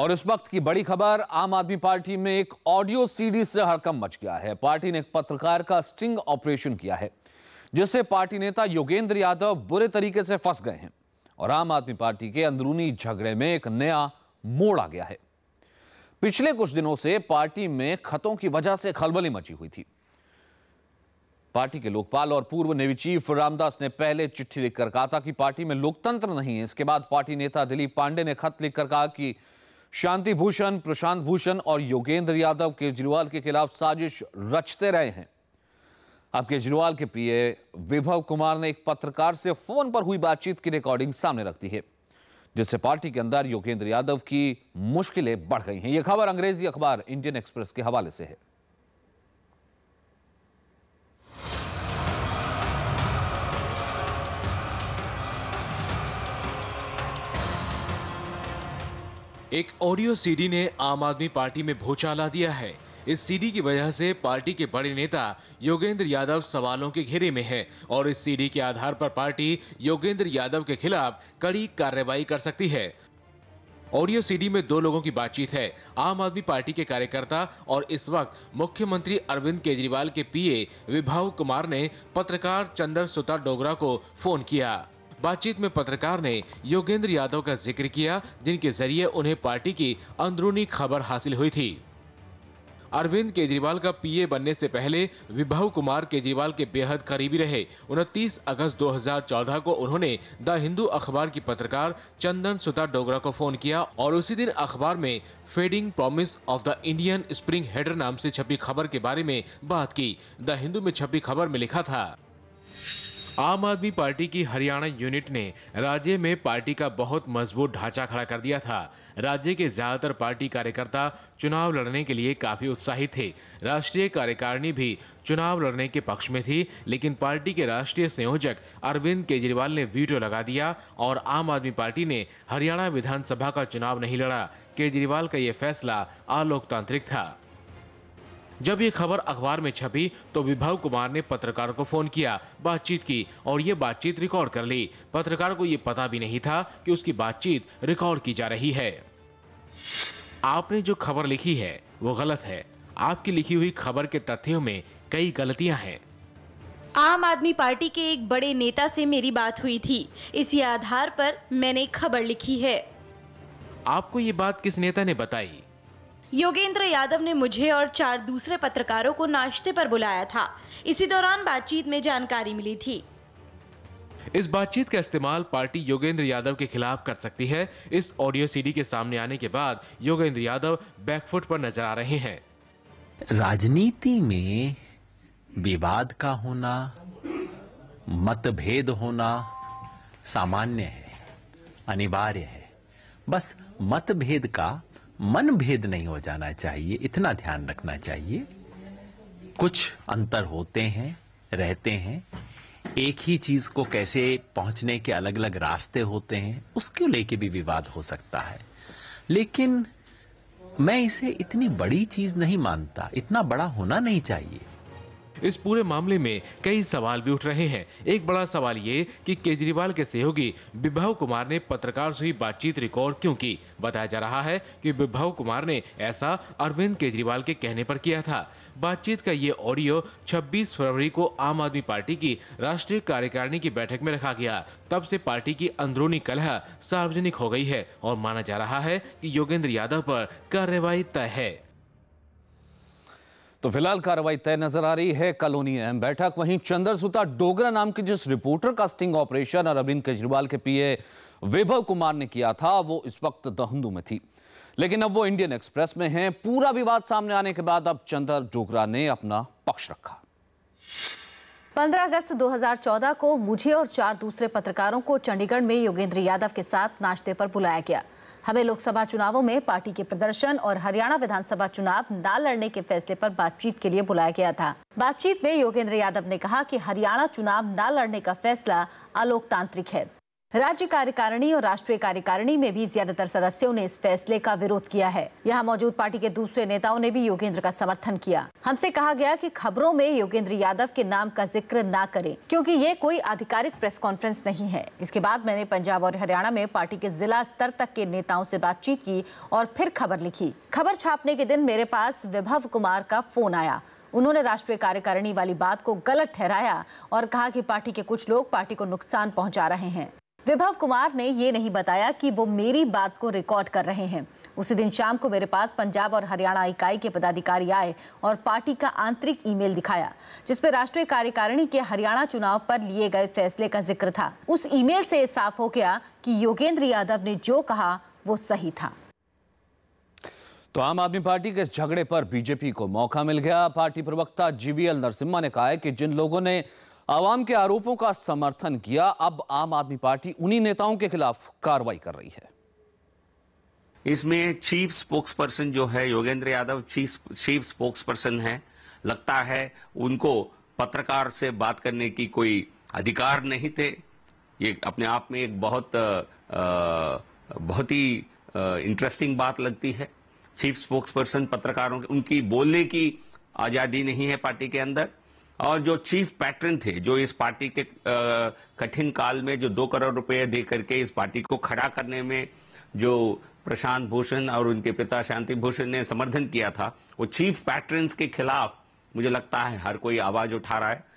और इस वक्त की बड़ी खबर आम आदमी पार्टी में एक ऑडियो सीडी से हड़कम मच गया है पार्टी ने एक पत्रकार का स्टिंग ऑपरेशन किया है जिससे पार्टी नेता योगेंद्र यादव बुरे तरीके से फंस गए हैं और आम आदमी पार्टी के अंदरूनी झगड़े में एक नया मोड़ आ गया है पिछले कुछ दिनों से पार्टी में खतों की वजह से खलबली मची हुई थी पार्टी के लोकपाल और पूर्व नेवी चीफ रामदास ने पहले चिट्ठी लिखकर कहा था कि पार्टी में लोकतंत्र नहीं है इसके बाद पार्टी नेता दिलीप पांडे ने खत लिखकर कहा कि शांति भूषण प्रशांत भूषण और योगेंद्र यादव केजरीवाल के खिलाफ साजिश रचते रहे हैं अब केजरीवाल के पीए विभव कुमार ने एक पत्रकार से फोन पर हुई बातचीत की रिकॉर्डिंग सामने रख दी है जिससे पार्टी के अंदर योगेंद्र यादव की मुश्किलें बढ़ गई हैं यह खबर अंग्रेजी अखबार इंडियन एक्सप्रेस के हवाले से है एक ऑडियो सीडी ने आम आदमी पार्टी में भूचाला दिया है इस सीडी की वजह से पार्टी के बड़े नेता योगेंद्र यादव सवालों के घेरे में है और इस सीडी के आधार पर पार्टी योगेंद्र यादव के खिलाफ कड़ी कार्रवाई कर सकती है ऑडियो सीडी में दो लोगों की बातचीत है आम आदमी पार्टी के कार्यकर्ता और इस वक्त मुख्यमंत्री अरविंद केजरीवाल के पीए विभाव कुमार ने पत्रकार चंदर सुता डोगरा को फोन किया बातचीत में पत्रकार ने योगेंद्र यादव का जिक्र किया जिनके जरिए उन्हें पार्टी की अंदरूनी खबर हासिल हुई थी अरविंद केजरीवाल का पीए बनने से पहले विभव कुमार केजरीवाल के बेहद करीबी रहे 29 अगस्त 2014 को उन्होंने द हिंदू अखबार की पत्रकार चंदन सुता डोगरा को फोन किया और उसी दिन अखबार में fading promise of the Indian spring header नाम से छपी खबर के बारे में बात की द हिंदू में छपी खबर में लिखा था आम आदमी पार्टी की हरियाणा यूनिट ने राज्य में पार्टी का बहुत मजबूत ढांचा खड़ा कर दिया था राज्य के ज्यादातर पार्टी कार्यकर्ता चुनाव लड़ने के लिए काफी उत्साहित थे राष्ट्रीय कार्यकारिणी भी चुनाव लड़ने के पक्ष में थी लेकिन पार्टी के राष्ट्रीय संयोजक अरविंद केजरीवाल ने वीटो लगा दिया और आम आदमी पार्टी ने हरियाणा विधानसभा का चुनाव नहीं लड़ा केजरीवाल का ये फैसला अलोकतांत्रिक था जब ये खबर अखबार में छपी तो विभव कुमार ने पत्रकार को फोन किया बातचीत की और ये बातचीत रिकॉर्ड कर ली पत्रकार को ये पता भी नहीं था कि उसकी बातचीत रिकॉर्ड की जा रही है आपने जो खबर लिखी है वो गलत है आपकी लिखी हुई खबर के तथ्यों में कई गलतियाँ हैं आम आदमी पार्टी के एक बड़े नेता से मेरी बात हुई थी इसी आधार पर मैंने खबर लिखी है आपको ये बात किस नेता ने बताई योगेंद्र यादव ने मुझे और चार दूसरे पत्रकारों को नाश्ते पर बुलाया था इसी दौरान बातचीत में जानकारी मिली थी इस बातचीत का इस्तेमाल पार्टी योगेंद्र यादव के खिलाफ कर सकती है इस ऑडियो सीडी के सामने आने के बाद योगेंद्र यादव बैकफुट पर नजर आ रहे हैं राजनीति में विवाद का होना मतभेद होना सामान्य है अनिवार्य है बस मतभेद का मन भेद नहीं हो जाना चाहिए इतना ध्यान रखना चाहिए कुछ अंतर होते हैं रहते हैं एक ही चीज को कैसे पहुंचने के अलग अलग रास्ते होते हैं उसको लेके भी विवाद हो सकता है लेकिन मैं इसे इतनी बड़ी चीज नहीं मानता इतना बड़ा होना नहीं चाहिए इस पूरे मामले में कई सवाल भी उठ रहे हैं एक बड़ा सवाल ये कि केजरीवाल के सहयोगी विभव कुमार ने पत्रकार से हुई बातचीत रिकॉर्ड क्यों की बताया जा रहा है कि विभव कुमार ने ऐसा अरविंद केजरीवाल के कहने पर किया था बातचीत का ये ऑडियो 26 फरवरी को आम आदमी पार्टी की राष्ट्रीय कार्यकारिणी की बैठक में रखा गया तब से पार्टी की अंदरूनी कलह सार्वजनिक हो गई है और माना जा रहा है कि योगेंद्र यादव पर कार्रवाई तय है तो फिलहाल कार्रवाई तय नजर आ रही है कॉलोनी अहम बैठक वहीं सुता डोगरा नाम की जिस reporter casting operation Arvind Kejriwal के पीए वैभव कुमार ने किया था वो इस वक्त दहंदू में थी लेकिन अब वो इंडियन एक्सप्रेस में हैं पूरा विवाद सामने आने के बाद अब चंद्र डोगरा ने अपना पक्ष रखा 15 अगस्त 2014 को मुझे और चार दूसरे पत्रकारों को चंडीगढ़ में योगेंद्र यादव के साथ नाश्ते पर बुलाया गया हमें लोकसभा चुनावों में पार्टी के प्रदर्शन और हरियाणा विधानसभा चुनाव न लड़ने के फैसले पर बातचीत के लिए बुलाया गया था बातचीत में योगेंद्र यादव ने कहा कि हरियाणा चुनाव न लड़ने का फैसला अलोकतांत्रिक है राज्य कार्यकारिणी और राष्ट्रीय कार्यकारिणी में भी ज्यादातर सदस्यों ने इस फैसले का विरोध किया है यहाँ मौजूद पार्टी के दूसरे नेताओं ने भी योगेंद्र का समर्थन किया हमसे कहा गया कि खबरों में योगेंद्र यादव के नाम का जिक्र ना करें क्योंकि ये कोई आधिकारिक प्रेस कॉन्फ्रेंस नहीं है इसके बाद मैंने पंजाब और हरियाणा में पार्टी के जिला स्तर तक के नेताओं ऐसी बातचीत की और फिर खबर लिखी खबर छापने के दिन मेरे पास विभव कुमार का फोन आया उन्होंने राष्ट्रीय कार्यकारिणी वाली बात को गलत ठहराया और कहा कि पार्टी के कुछ लोग पार्टी को नुकसान पहुंचा रहे हैं विभव कुमार ने ये नहीं बताया कि वो मेरी बात को रिकॉर्ड कर रहे हैं उसी दिन शाम को मेरे पास पंजाब और हरियाणा इकाई के पदाधिकारी आए और पार्टी का आंतरिक ईमेल दिखाया जिसपे राष्ट्रीय कार्यकारिणी के हरियाणा चुनाव पर लिए गए फैसले का जिक्र था उस ईमेल से साफ हो गया कि योगेंद्र यादव ने जो कहा वो सही था तो आम आदमी पार्टी के इस झगड़े पर बीजेपी को मौका मिल गया पार्टी प्रवक्ता जीवीएल नरसिम्हा ने कहा है कि जिन लोगों ने आवाम के आरोपों का समर्थन किया अब आम आदमी पार्टी उन्हीं नेताओं के खिलाफ कार्रवाई कर रही है इसमें चीफ स्पोक्स पर्सन जो है Yogendra Yadav chief chief spokesperson है लगता है उनको पत्रकार से बात करने की कोई अधिकार नहीं थे ये अपने आप में एक बहुत बहुत ही इंटरेस्टिंग बात लगती है चीफ स्पोक्स पर्सन पत्रकारों की उनकी बोलने की आज़ादी नहीं है पार्टी के अंदर और जो चीफ पैटर्न थे जो इस पार्टी के कठिन काल में जो दो करोड़ रुपए दे करके इस पार्टी को खड़ा करने में जो प्रशांत भूषण और उनके पिता शांति भूषण ने समर्थन किया था वो चीफ पैटर्न के खिलाफ मुझे लगता है हर कोई आवाज उठा रहा है